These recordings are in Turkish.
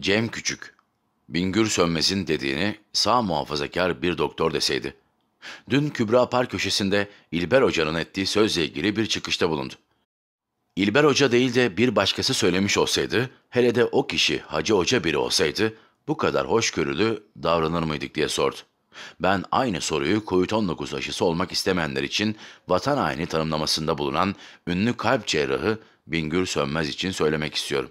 Cem Küçük, Bingür Sönmez'in dediğini sağ muhafazakar bir doktor deseydi. Dün Kübra Park köşesinde İlber Hoca'nın ettiği sözle ilgili bir çıkışta bulundu. İlber Hoca değil de bir başkası söylemiş olsaydı, hele de o kişi Hacı Hoca biri olsaydı, bu kadar hoşgörülü davranır mıydık diye sordu. Ben aynı soruyu COVID-19 aşısı olmak istemeyenler için vatan haini tanımlamasında bulunan ünlü kalp cerrahı Bingür Sönmez için söylemek istiyorum.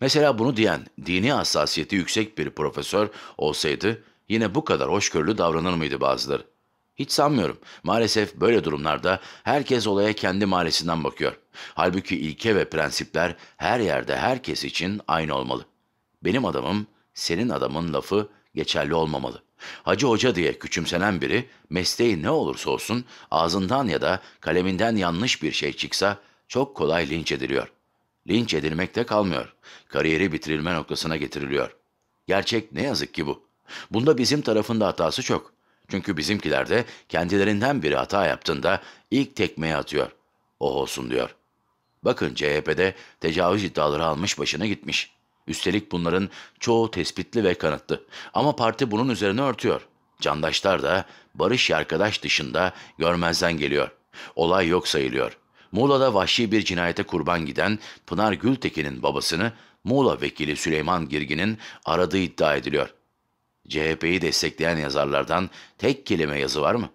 Mesela bunu diyen dini hassasiyeti yüksek bir profesör olsaydı yine bu kadar hoşgörülü davranır mıydı bazıları? Hiç sanmıyorum. Maalesef böyle durumlarda herkes olaya kendi mahallesinden bakıyor. Halbuki ilke ve prensipler her yerde herkes için aynı olmalı. Benim adamım, senin adamın lafı geçerli olmamalı. Hacı hoca diye küçümsenen biri mesleği ne olursa olsun ağzından ya da kaleminden yanlış bir şey çıksa çok kolay linç ediliyor linç edilmekte kalmıyor. Kariyeri bitirilme noktasına getiriliyor. Gerçek ne yazık ki bu. Bunda bizim tarafında hatası çok. Çünkü bizimkiler de kendilerinden biri hata yaptığında ilk tekmeyi atıyor. Oh olsun diyor. Bakın CHP'de tecavüz iddiaları almış başına gitmiş. Üstelik bunların çoğu tespitli ve kanıtlı. Ama parti bunun üzerine örtüyor. Candaşlar da barış arkadaş dışında görmezden geliyor. Olay yok sayılıyor. Muğla'da vahşi bir cinayete kurban giden Pınar Gültekin'in babasını Muğla vekili Süleyman Girgin'in aradığı iddia ediliyor. CHP'yi destekleyen yazarlardan tek kelime yazı var mı?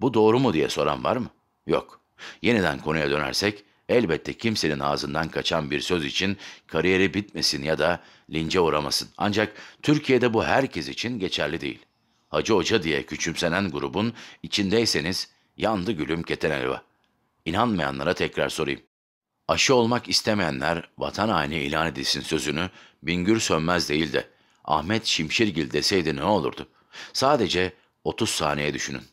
Bu doğru mu diye soran var mı? Yok. Yeniden konuya dönersek elbette kimsenin ağzından kaçan bir söz için kariyeri bitmesin ya da lince uğramasın. Ancak Türkiye'de bu herkes için geçerli değil. Hacı Hoca diye küçümsenen grubun içindeyseniz yandı gülüm keten elva.'' İnanmayanlara tekrar sorayım. Aşı olmak istemeyenler vatan haini ilan edilsin sözünü Bingür Sönmez değil de Ahmet Şimşirgil deseydi ne olurdu? Sadece 30 saniye düşünün.